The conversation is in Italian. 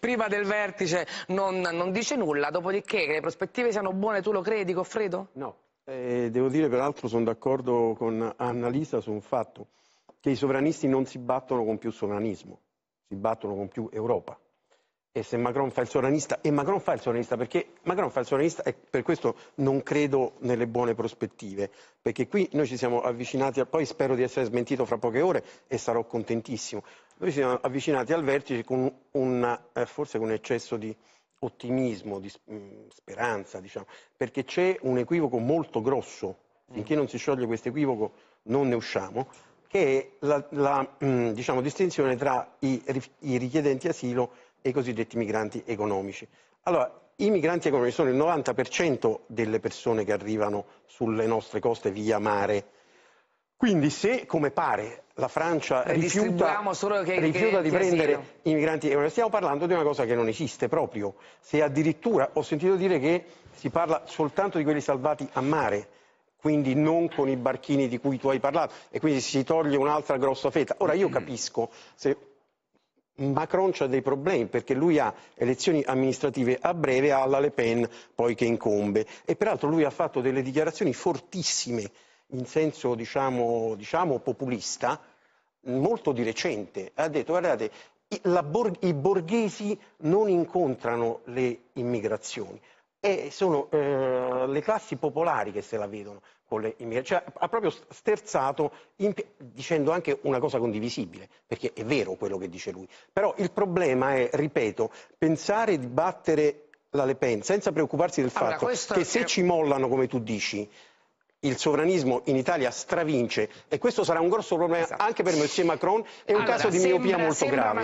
prima del vertice non, non, dice nulla, dopodiché che le prospettive siano buone tu lo credi Goffredo? No, eh, devo dire peraltro sono d'accordo con Annalisa su un fatto, che i sovranisti non si battono con più sovranismo, si battono con più Europa. E se Macron fa il sovranista, e Macron fa il sovranista perché Macron fa il sovranista e per questo non credo nelle buone prospettive, perché qui noi ci siamo avvicinati, a, poi spero di essere smentito fra poche ore e sarò contentissimo, noi ci siamo avvicinati al vertice con una, eh, forse con un eccesso di ottimismo, di mm, speranza, diciamo, perché c'è un equivoco molto grosso, mm. finché non si scioglie questo equivoco non ne usciamo, che è la, la mm, diciamo, distinzione tra i, i richiedenti asilo e i cosiddetti migranti economici. Allora, i migranti economici sono il 90% delle persone che arrivano sulle nostre coste via mare quindi se, come pare, la Francia rifiuta, che, rifiuta che, di che prendere i migranti stiamo parlando di una cosa che non esiste proprio. Se addirittura ho sentito dire che si parla soltanto di quelli salvati a mare, quindi non con i barchini di cui tu hai parlato, e quindi si toglie un'altra grossa fetta. Ora io mm. capisco se Macron ha dei problemi perché lui ha elezioni amministrative a breve alla Le Pen poi che incombe e peraltro lui ha fatto delle dichiarazioni fortissime in senso diciamo, diciamo populista molto di recente. Ha detto guardate, bor i borghesi non incontrano le immigrazioni. E sono eh, le classi popolari che se la vedono con le immigrazioni. Cioè, ha proprio sterzato dicendo anche una cosa condivisibile, perché è vero quello che dice lui. Però il problema è, ripeto, pensare di battere la Le Pen senza preoccuparsi del allora, fatto che se è... ci mollano, come tu dici, il sovranismo in Italia stravince e questo sarà un grosso problema esatto. anche per Monsieur Macron, è un allora, caso di sembra, miopia molto grave.